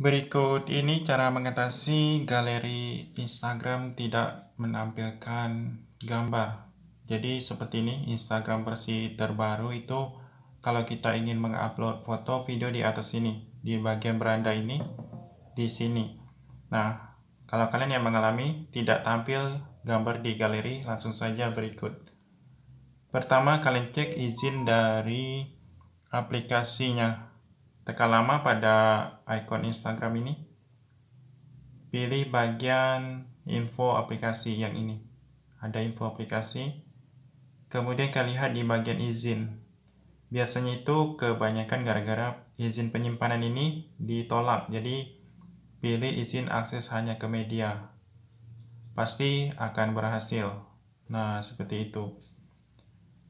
Berikut ini cara mengatasi galeri Instagram tidak menampilkan gambar. Jadi seperti ini Instagram versi terbaru itu kalau kita ingin mengupload foto video di atas ini di bagian beranda ini di sini. Nah, kalau kalian yang mengalami tidak tampil gambar di galeri langsung saja berikut. Pertama kalian cek izin dari aplikasinya tekan lama pada icon Instagram ini. Pilih bagian info aplikasi yang ini. Ada info aplikasi. Kemudian kalian lihat di bagian izin. Biasanya itu kebanyakan gara-gara izin penyimpanan ini ditolak. Jadi pilih izin akses hanya ke media. Pasti akan berhasil. Nah, seperti itu.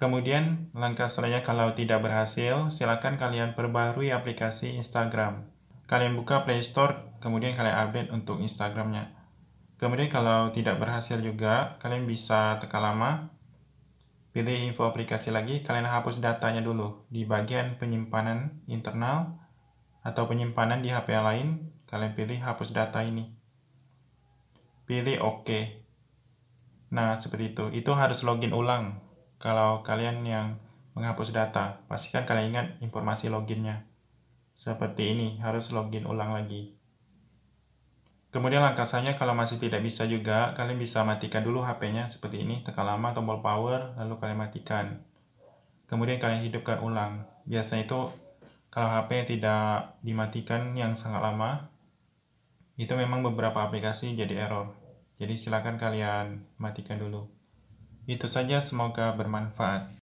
Kemudian, langkah selanjutnya kalau tidak berhasil, silakan kalian perbarui aplikasi Instagram. Kalian buka Play Store, kemudian kalian update untuk Instagramnya. Kemudian kalau tidak berhasil juga, kalian bisa tekan lama, pilih info aplikasi lagi, kalian hapus datanya dulu di bagian penyimpanan internal atau penyimpanan di HP lain, kalian pilih hapus data ini. Pilih OK. Nah, seperti itu. Itu harus login ulang kalau kalian yang menghapus data, pastikan kalian ingat informasi loginnya. Seperti ini, harus login ulang lagi. Kemudian langkah selanjutnya kalau masih tidak bisa juga, kalian bisa matikan dulu HP-nya seperti ini, tekan lama tombol power, lalu kalian matikan. Kemudian kalian hidupkan ulang. Biasanya itu kalau HP yang tidak dimatikan yang sangat lama, itu memang beberapa aplikasi jadi error. Jadi silakan kalian matikan dulu. Itu saja, semoga bermanfaat.